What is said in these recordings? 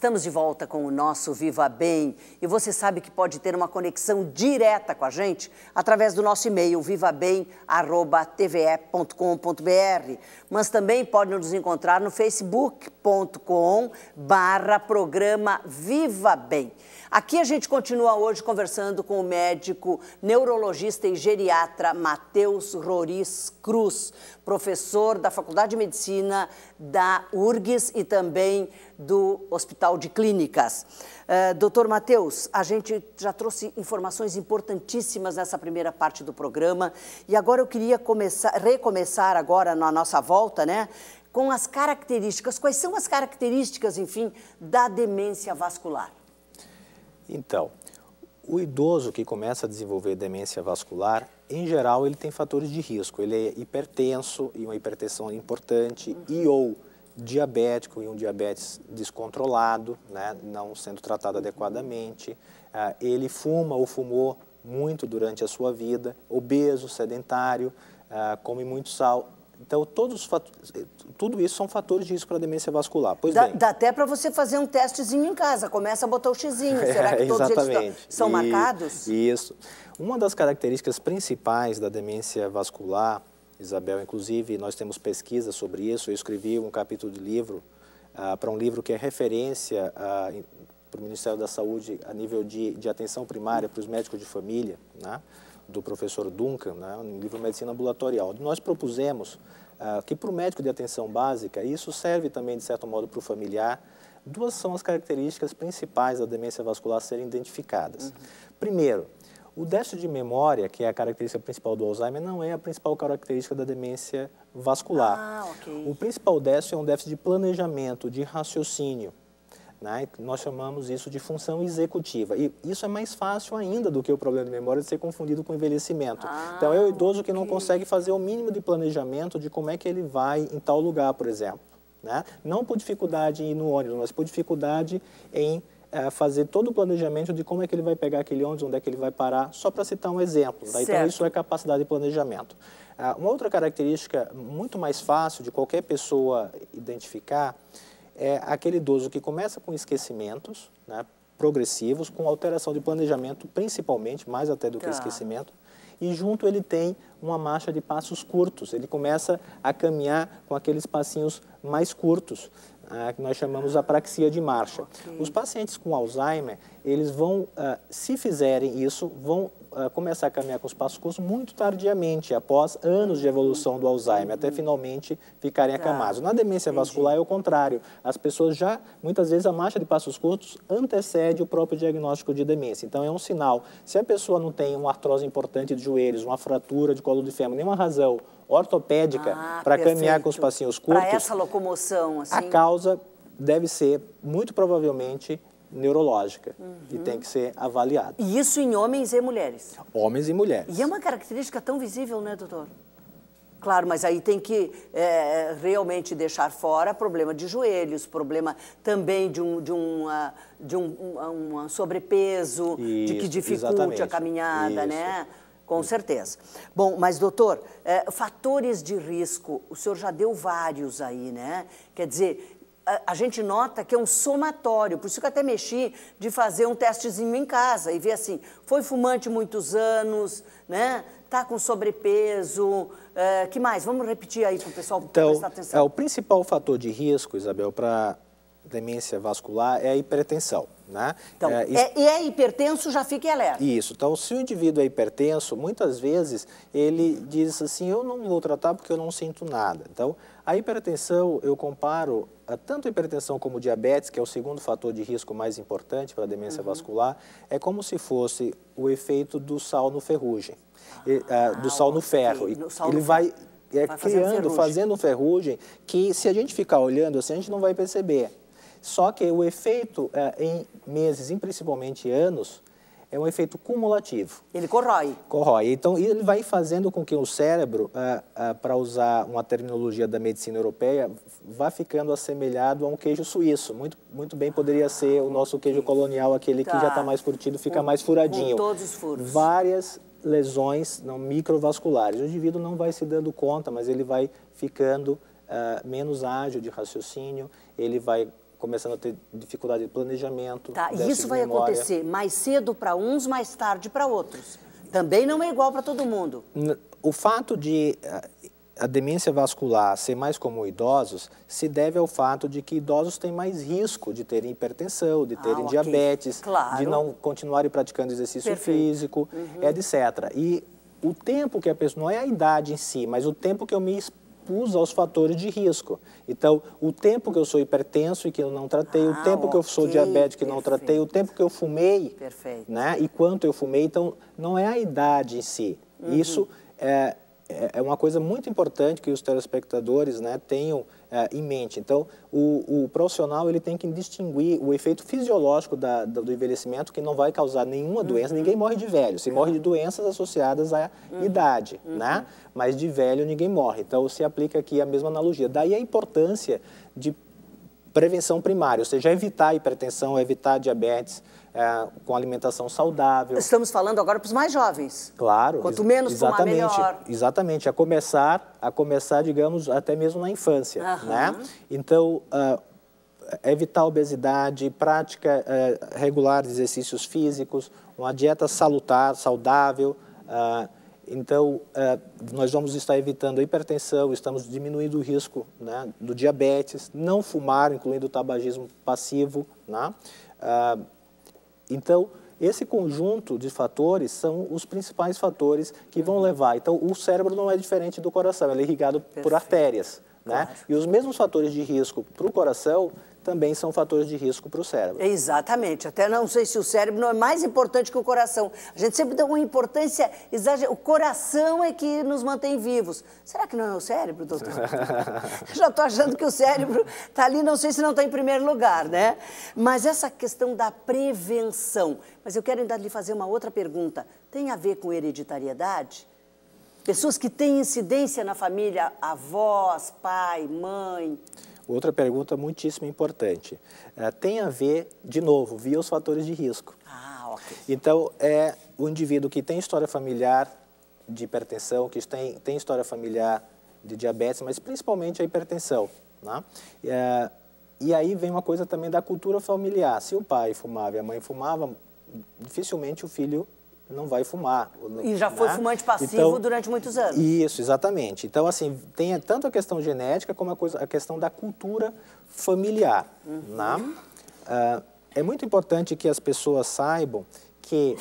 Estamos de volta com o nosso Viva Bem e você sabe que pode ter uma conexão direta com a gente através do nosso e-mail vivabem@tve.com.br, mas também pode nos encontrar no facebook.com programa Viva Bem. Aqui a gente continua hoje conversando com o médico, neurologista e geriatra Matheus Roriz Cruz, professor da Faculdade de Medicina da URGS e também do Hospital de Clínicas. Uh, Doutor Matheus, a gente já trouxe informações importantíssimas nessa primeira parte do programa e agora eu queria começar, recomeçar agora na nossa volta, né? Com as características, quais são as características, enfim, da demência vascular? Então, o idoso que começa a desenvolver demência vascular, em geral, ele tem fatores de risco. Ele é hipertenso, e uma hipertensão importante, uhum. e ou diabético, e um diabetes descontrolado, né, não sendo tratado adequadamente. Uh, ele fuma ou fumou muito durante a sua vida, obeso, sedentário, uh, come muito sal. Então, todos tudo isso são fatores de risco para demência vascular. Pois dá, bem. dá até para você fazer um testezinho em casa. Começa a botar o xizinho. Será que todos eles são e, marcados? Isso. Uma das características principais da demência vascular, Isabel, inclusive nós temos pesquisa sobre isso, eu escrevi um capítulo de livro uh, para um livro que é referência uh, para o Ministério da Saúde a nível de, de atenção primária para os médicos de família, né, do professor Duncan, né, livro livro Medicina Ambulatorial. Nós propusemos uh, que para o médico de atenção básica, e isso serve também de certo modo para o familiar, duas são as características principais da demência vascular serem identificadas. Uhum. Primeiro, o déficit de memória, que é a característica principal do Alzheimer, não é a principal característica da demência vascular. Ah, okay. O principal déficit é um déficit de planejamento, de raciocínio. Né? Nós chamamos isso de função executiva. E isso é mais fácil ainda do que o problema de memória de ser confundido com envelhecimento. Ah, então, é o idoso okay. que não consegue fazer o mínimo de planejamento de como é que ele vai em tal lugar, por exemplo. Né? Não por dificuldade em ir no ônibus, mas por dificuldade em é, fazer todo o planejamento de como é que ele vai pegar aquele ônibus, onde é que ele vai parar, só para citar um exemplo. Tá? Então, isso é capacidade de planejamento. É, uma outra característica muito mais fácil de qualquer pessoa identificar é aquele idoso que começa com esquecimentos né, progressivos, com alteração de planejamento, principalmente, mais até do tá. que esquecimento, e junto ele tem uma marcha de passos curtos. Ele começa a caminhar com aqueles passinhos mais curtos ah, que nós chamamos ah, apraxia de marcha. Okay. Os pacientes com Alzheimer, eles vão, ah, se fizerem isso, vão ah, começar a caminhar com os passos curtos muito tardiamente, após anos de evolução do Alzheimer, até uhum. finalmente ficarem tá. acamados. Na demência vascular é o contrário. As pessoas já, muitas vezes, a marcha de passos curtos antecede o próprio diagnóstico de demência. Então, é um sinal. Se a pessoa não tem uma artrose importante de joelhos, uma fratura de colo de fêmur, nenhuma razão ortopédica ah, para caminhar com os passinhos curtos. Para essa locomoção, assim. A causa deve ser, muito provavelmente, neurológica uhum. e tem que ser avaliada. E isso em homens e mulheres? Homens e mulheres. E é uma característica tão visível, né, doutor? Claro, mas aí tem que é, realmente deixar fora problema de joelhos, problema também de um, de um, de um, um, um sobrepeso, isso, de que dificulte exatamente. a caminhada, isso. né? Com certeza. Bom, mas doutor, é, fatores de risco, o senhor já deu vários aí, né? Quer dizer, a gente nota que é um somatório, por isso que eu até mexi de fazer um testezinho em casa e ver assim, foi fumante muitos anos, né? Tá com sobrepeso, é, que mais? Vamos repetir aí para o pessoal então, prestar atenção. É, o principal fator de risco, Isabel, para demência vascular é a hipertensão. Né? Então, é, é, e é hipertenso, já fique alerta. Isso. Então, se o indivíduo é hipertenso, muitas vezes ele diz assim, eu não vou tratar porque eu não sinto nada. Então, a hipertensão, eu comparo a, ah, tanto a hipertensão como o diabetes, que é o segundo fator de risco mais importante para a demência uhum. vascular, é como se fosse o efeito do sal no ferrugem, ah, ah, do sal no ferro. Okay. No sal ele no vai É, criando, ferrugem. fazendo ferrugem, que se a gente ficar olhando assim, a gente não vai perceber. Só que o efeito é, em meses e principalmente anos é um efeito cumulativo. Ele corrói. Corrói. Então, ele vai fazendo com que o cérebro, é, é, para usar uma terminologia da medicina europeia, vá ficando assemelhado a um queijo suíço. Muito, muito bem poderia ser o nosso queijo colonial, aquele tá. que já está tá mais curtido, fica mais furadinho. Com todos os furos. Várias lesões não, microvasculares. O indivíduo não vai se dando conta, mas ele vai ficando uh, menos ágil de raciocínio, ele vai começando a ter dificuldade de planejamento. Tá, e isso vai memória. acontecer mais cedo para uns, mais tarde para outros. Também não é igual para todo mundo. O fato de eh, a demência vascular ser mais comum em idosos se deve ao fato de que idosos têm mais risco de terem hipertensão, de ah, terem ah, okay. diabetes, claro. de não continuarem praticando exercício Perfeito. físico, uhum. etc. E o tempo que a pessoa, não é a idade em si, mas o tempo que eu me expus aos fatores de risco. Então, o tempo que eu sou hipertenso e que eu não tratei, ah, o tempo okay, que eu sou diabético e não tratei, o tempo que eu fumei, perfeito. né? E quanto eu fumei, então não é a idade em si. Uhum. Isso é, é, é uma coisa muito importante que os telespectadores né, tenham é, em mente. Então, o, o, profissional ele tem que distinguir o efeito fisiológico da, do envelhecimento, que não vai causar nenhuma doença. Uhum. Ninguém morre de velho. Se morre de doenças associadas à uhum. idade, uhum. né? Mas de velho ninguém morre. Então, se aplica aqui a mesma analogia. Daí a importância de prevenção primária, ou seja, evitar hipertensão, evitar diabetes é, com alimentação saudável. Estamos falando agora para os mais jovens. Claro. Quanto menos exatamente, fumar, melhor. Exatamente, a começar, a começar, digamos, até mesmo na infância, uhum. né? Então, uh, evitar obesidade, prática uh, regular de exercícios físicos, uma dieta salutar, saudável, uh, então, é, nós vamos estar evitando a hipertensão, estamos diminuindo o risco né, do diabetes, não fumar, incluindo o tabagismo passivo. Né? É, então, esse conjunto de fatores são os principais fatores que vão uhum. levar. Então, o cérebro não é diferente do coração, ele é irrigado Perfeito. por artérias. Né? E os mesmos fatores de risco para o coração também são fatores de risco para o cérebro. Exatamente. Até não sei se o cérebro não é mais importante que o coração. A gente sempre dá uma importância exagerada. O coração é que nos mantém vivos. Será que não é o cérebro, doutor? Já estou achando que o cérebro está ali, não sei se não está em primeiro lugar, né? Mas essa questão da prevenção. Mas eu quero ainda lhe fazer uma outra pergunta. Tem a ver com hereditariedade? Pessoas que têm incidência na família, avós, pai, mãe. Outra pergunta muitíssimo importante. É, tem a ver, de novo, via os fatores de risco. Ah, ok. Então, é o indivíduo que tem história familiar de hipertensão, que tem, tem história familiar de diabetes, mas principalmente a hipertensão. Né? É, e aí vem uma coisa também da cultura familiar. Se o pai fumava e a mãe fumava, dificilmente o filho não vai fumar. E já né? foi fumante passivo então, durante muitos anos. Isso, exatamente. Então, assim, tem tanto a questão genética como a, coisa, a questão da cultura familiar. Uhum. Né? Uh, é muito importante que as pessoas saibam que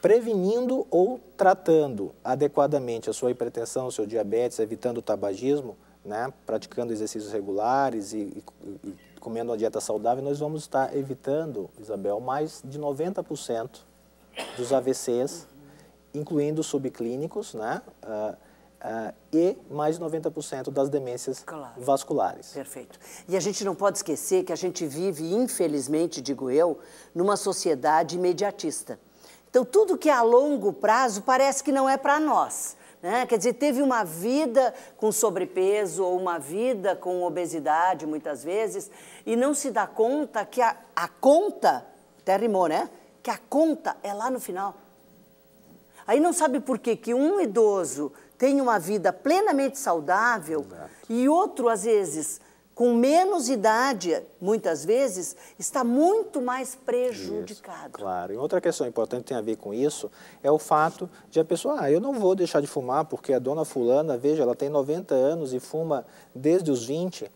prevenindo ou tratando adequadamente a sua hipertensão, o seu diabetes, evitando o tabagismo, né, praticando exercícios regulares e, e, e comendo uma dieta saudável, nós vamos estar evitando, Isabel, mais de 90% dos AVCs, incluindo subclínicos, né? Uh, Uh, e mais 90% das demências claro. vasculares. Perfeito. E a gente não pode esquecer que a gente vive, infelizmente, digo eu, numa sociedade imediatista. Então, tudo que é a longo prazo parece que não é para nós. Né? Quer dizer, teve uma vida com sobrepeso ou uma vida com obesidade, muitas vezes, e não se dá conta que a, a conta, até rimou, né? que a conta é lá no final. Aí não sabe por que que um idoso tem uma vida plenamente saudável Exato. e outro, às vezes, com menos idade, muitas vezes, está muito mais prejudicado. Isso, claro. E outra questão importante que tem a ver com isso é o fato de a pessoa, ah, eu não vou deixar de fumar porque a dona fulana, veja, ela tem 90 anos e fuma desde os 20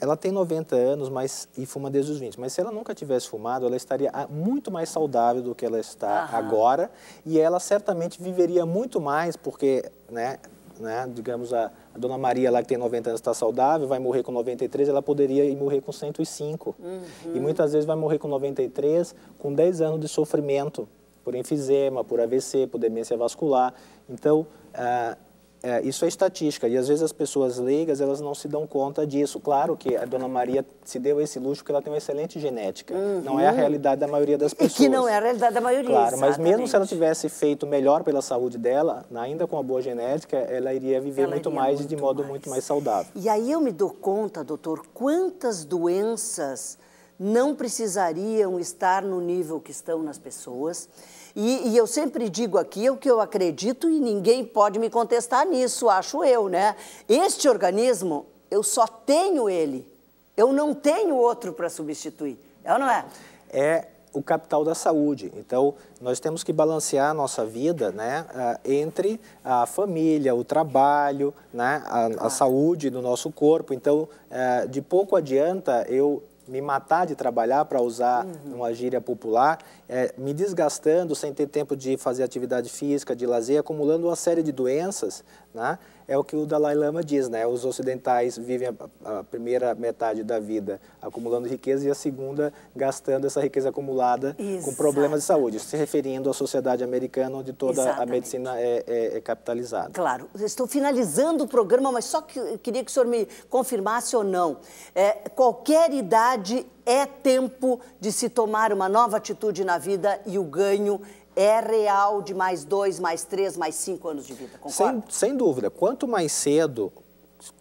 ela tem 90 anos mas, e fuma desde os 20, mas se ela nunca tivesse fumado, ela estaria ah, muito mais saudável do que ela está Aham. agora e ela certamente viveria muito mais, porque, né, né, digamos, a, a dona Maria lá que tem 90 anos está saudável, vai morrer com 93, ela poderia ir morrer com 105. Uhum. E muitas vezes vai morrer com 93, com 10 anos de sofrimento por enfisema, por AVC, por demência vascular. Então, ah, é, isso é estatística e às vezes as pessoas leigas elas não se dão conta disso. Claro que a dona Maria se deu esse luxo porque ela tem uma excelente genética. Uhum. Não é a uhum. realidade da maioria das pessoas. E que não é a realidade da maioria. Claro, exatamente. mas mesmo se ela tivesse feito melhor pela saúde dela, ainda com a boa genética, ela iria viver ela muito iria mais muito e de modo mais. muito mais saudável. E aí eu me dou conta, doutor, quantas doenças não precisariam estar no nível que estão nas pessoas. E, e, eu sempre digo aqui é o que eu acredito e ninguém pode me contestar nisso, acho eu, né? Este organismo, eu só tenho ele. Eu não tenho outro para substituir. É ou não é? É o capital da saúde. Então, nós temos que balancear a nossa vida né, ah, entre a família, o trabalho, né, a, a saúde do nosso corpo. Então, eh, de pouco adianta eu me matar de trabalhar, para usar uhum. uma gíria popular, é, me desgastando sem ter tempo de fazer atividade física, de lazer, acumulando uma série de doenças, né? é o que o Dalai Lama diz, né? Os ocidentais vivem a, a primeira metade da vida acumulando riqueza e a segunda gastando essa riqueza acumulada Exato. com problemas de saúde, se referindo à sociedade americana onde toda Exatamente. a medicina é, é, é, capitalizada. Claro, estou finalizando o programa, mas só que, queria que o senhor me confirmasse ou não. É, qualquer idade é tempo de se tomar uma nova atitude na vida e o ganho é é real de mais dois, mais três, mais cinco anos de vida, concorda? Sem, sem dúvida. Quanto mais cedo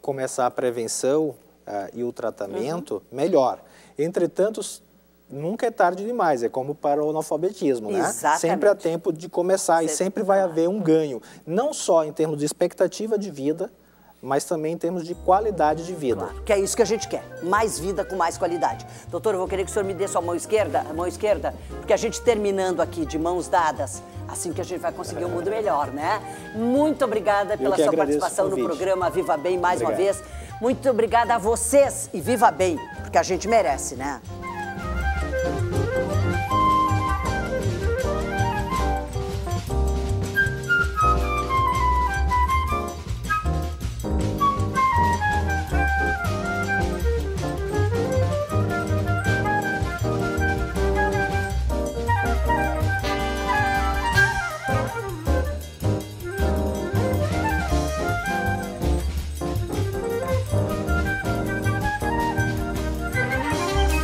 começar a prevenção uh, e o tratamento, uhum. melhor. Entretanto, nunca é tarde demais, é como para o analfabetismo, né? Exatamente. Sempre há tempo de começar sempre e sempre vai haver um ganho, não só em termos de expectativa de vida, mas também em termos de qualidade de vida. Claro, que é isso que a gente quer, mais vida com mais qualidade. Doutor, eu vou querer que o senhor me dê sua mão esquerda, a mão esquerda, porque a gente terminando aqui de mãos dadas, assim que a gente vai conseguir um mundo melhor, né? Muito obrigada pela sua participação no programa Viva Bem mais Obrigado. uma vez. Muito obrigada a vocês e viva bem, porque a gente merece, né?